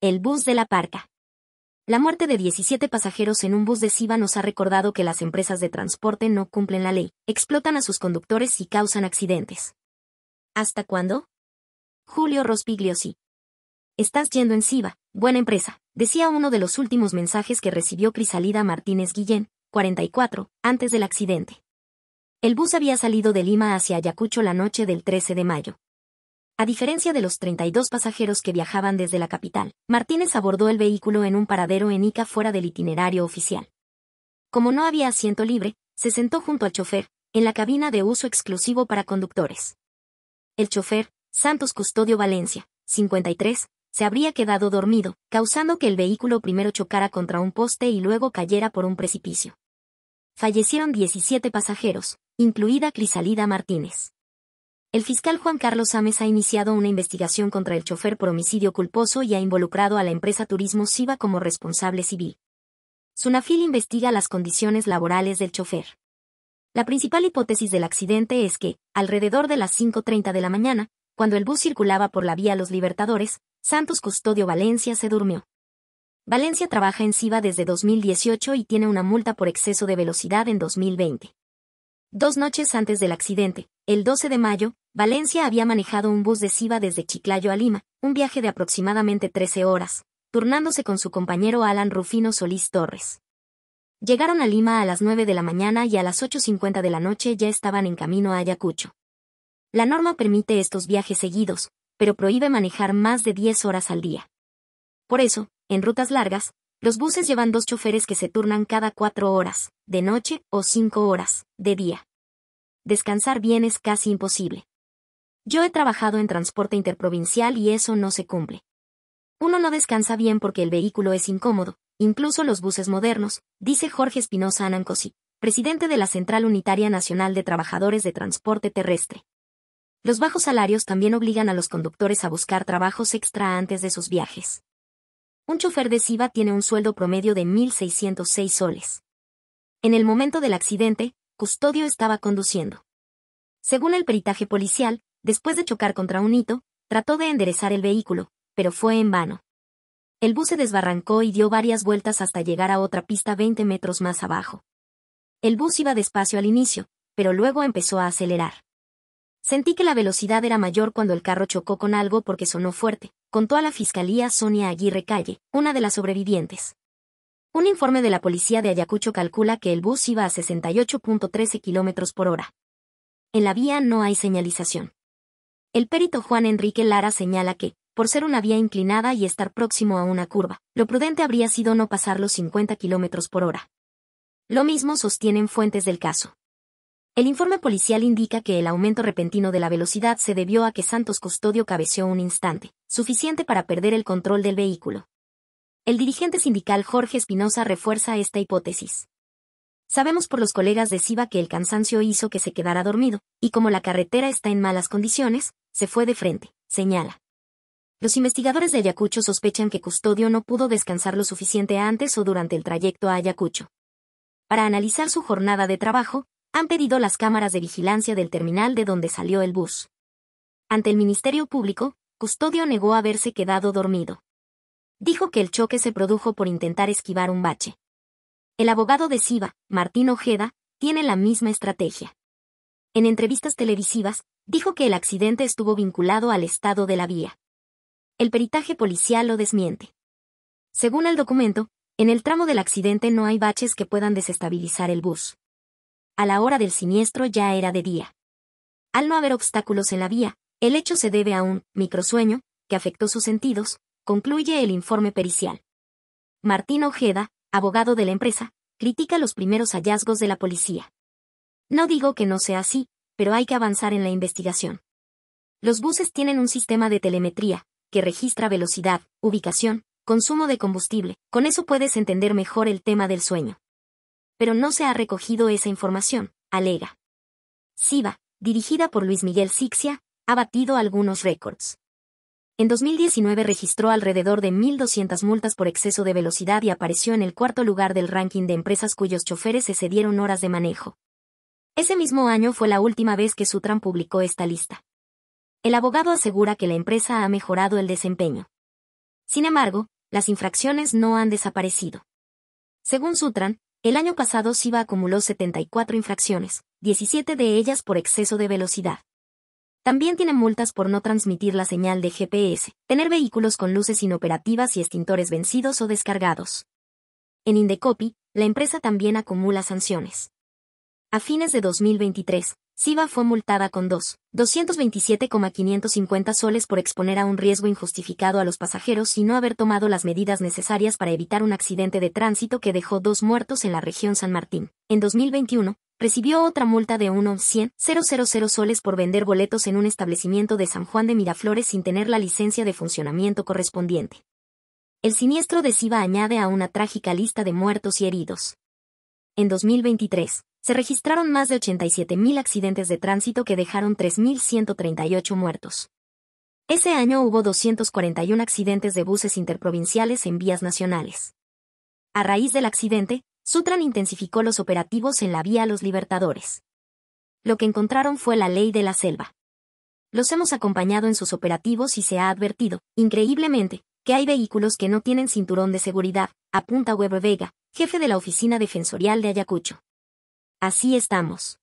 El bus de la parca. La muerte de 17 pasajeros en un bus de Siva nos ha recordado que las empresas de transporte no cumplen la ley, explotan a sus conductores y causan accidentes. ¿Hasta cuándo? Julio Rospigliosi. Estás yendo en Siva, buena empresa, decía uno de los últimos mensajes que recibió Crisalida Martínez Guillén, 44, antes del accidente. El bus había salido de Lima hacia Ayacucho la noche del 13 de mayo. A diferencia de los 32 pasajeros que viajaban desde la capital, Martínez abordó el vehículo en un paradero en Ica fuera del itinerario oficial. Como no había asiento libre, se sentó junto al chofer, en la cabina de uso exclusivo para conductores. El chofer, Santos Custodio Valencia, 53, se habría quedado dormido, causando que el vehículo primero chocara contra un poste y luego cayera por un precipicio. Fallecieron 17 pasajeros, incluida Crisalida Martínez. El fiscal Juan Carlos Ames ha iniciado una investigación contra el chofer por homicidio culposo y ha involucrado a la empresa Turismo Siva como responsable civil. Sunafil investiga las condiciones laborales del chofer. La principal hipótesis del accidente es que, alrededor de las 5.30 de la mañana, cuando el bus circulaba por la vía Los Libertadores, Santos Custodio Valencia se durmió. Valencia trabaja en SIVA desde 2018 y tiene una multa por exceso de velocidad en 2020. Dos noches antes del accidente, el 12 de mayo, Valencia había manejado un bus de Siva desde Chiclayo a Lima, un viaje de aproximadamente 13 horas, turnándose con su compañero Alan Rufino Solís Torres. Llegaron a Lima a las 9 de la mañana y a las 8.50 de la noche ya estaban en camino a Ayacucho. La norma permite estos viajes seguidos, pero prohíbe manejar más de 10 horas al día. Por eso, en rutas largas, los buses llevan dos choferes que se turnan cada cuatro horas, de noche o cinco horas, de día. Descansar bien es casi imposible. Yo he trabajado en transporte interprovincial y eso no se cumple. Uno no descansa bien porque el vehículo es incómodo, incluso los buses modernos, dice Jorge Espinosa Anancosi, presidente de la Central Unitaria Nacional de Trabajadores de Transporte Terrestre. Los bajos salarios también obligan a los conductores a buscar trabajos extra antes de sus viajes. Un chofer de Siba tiene un sueldo promedio de 1.606 soles. En el momento del accidente, Custodio estaba conduciendo. Según el peritaje policial, después de chocar contra un hito, trató de enderezar el vehículo, pero fue en vano. El bus se desbarrancó y dio varias vueltas hasta llegar a otra pista 20 metros más abajo. El bus iba despacio al inicio, pero luego empezó a acelerar. Sentí que la velocidad era mayor cuando el carro chocó con algo porque sonó fuerte, contó a la Fiscalía Sonia Aguirre Calle, una de las sobrevivientes. Un informe de la policía de Ayacucho calcula que el bus iba a 68.13 kilómetros por hora. En la vía no hay señalización. El perito Juan Enrique Lara señala que, por ser una vía inclinada y estar próximo a una curva, lo prudente habría sido no pasar los 50 kilómetros por hora. Lo mismo sostienen fuentes del caso. El informe policial indica que el aumento repentino de la velocidad se debió a que Santos Custodio cabeceó un instante, suficiente para perder el control del vehículo. El dirigente sindical Jorge Espinosa refuerza esta hipótesis. Sabemos por los colegas de Siva que el cansancio hizo que se quedara dormido, y como la carretera está en malas condiciones, se fue de frente, señala. Los investigadores de Ayacucho sospechan que Custodio no pudo descansar lo suficiente antes o durante el trayecto a Ayacucho. Para analizar su jornada de trabajo, han pedido las cámaras de vigilancia del terminal de donde salió el bus. Ante el Ministerio Público, Custodio negó haberse quedado dormido. Dijo que el choque se produjo por intentar esquivar un bache. El abogado de Siva, Martín Ojeda, tiene la misma estrategia. En entrevistas televisivas, dijo que el accidente estuvo vinculado al estado de la vía. El peritaje policial lo desmiente. Según el documento, en el tramo del accidente no hay baches que puedan desestabilizar el bus a la hora del siniestro ya era de día. Al no haber obstáculos en la vía, el hecho se debe a un microsueño que afectó sus sentidos, concluye el informe pericial. Martín Ojeda, abogado de la empresa, critica los primeros hallazgos de la policía. No digo que no sea así, pero hay que avanzar en la investigación. Los buses tienen un sistema de telemetría, que registra velocidad, ubicación, consumo de combustible, con eso puedes entender mejor el tema del sueño pero no se ha recogido esa información, alega. Siva, dirigida por Luis Miguel Sixia, ha batido algunos récords. En 2019 registró alrededor de 1.200 multas por exceso de velocidad y apareció en el cuarto lugar del ranking de empresas cuyos choferes se cedieron horas de manejo. Ese mismo año fue la última vez que Sutran publicó esta lista. El abogado asegura que la empresa ha mejorado el desempeño. Sin embargo, las infracciones no han desaparecido. Según Sutran, el año pasado SIVA acumuló 74 infracciones, 17 de ellas por exceso de velocidad. También tiene multas por no transmitir la señal de GPS, tener vehículos con luces inoperativas y extintores vencidos o descargados. En Indecopy, la empresa también acumula sanciones. A fines de 2023, Siva fue multada con 2.227,550 soles por exponer a un riesgo injustificado a los pasajeros y no haber tomado las medidas necesarias para evitar un accidente de tránsito que dejó dos muertos en la región San Martín. En 2021, recibió otra multa de 1.100.000 soles por vender boletos en un establecimiento de San Juan de Miraflores sin tener la licencia de funcionamiento correspondiente. El siniestro de Siva añade a una trágica lista de muertos y heridos. En 2023, se registraron más de 87.000 accidentes de tránsito que dejaron 3.138 muertos. Ese año hubo 241 accidentes de buses interprovinciales en vías nacionales. A raíz del accidente, Sutran intensificó los operativos en la vía los Libertadores. Lo que encontraron fue la ley de la selva. Los hemos acompañado en sus operativos y se ha advertido, increíblemente, que hay vehículos que no tienen cinturón de seguridad, apunta Weber Vega, jefe de la Oficina Defensorial de Ayacucho. Así estamos.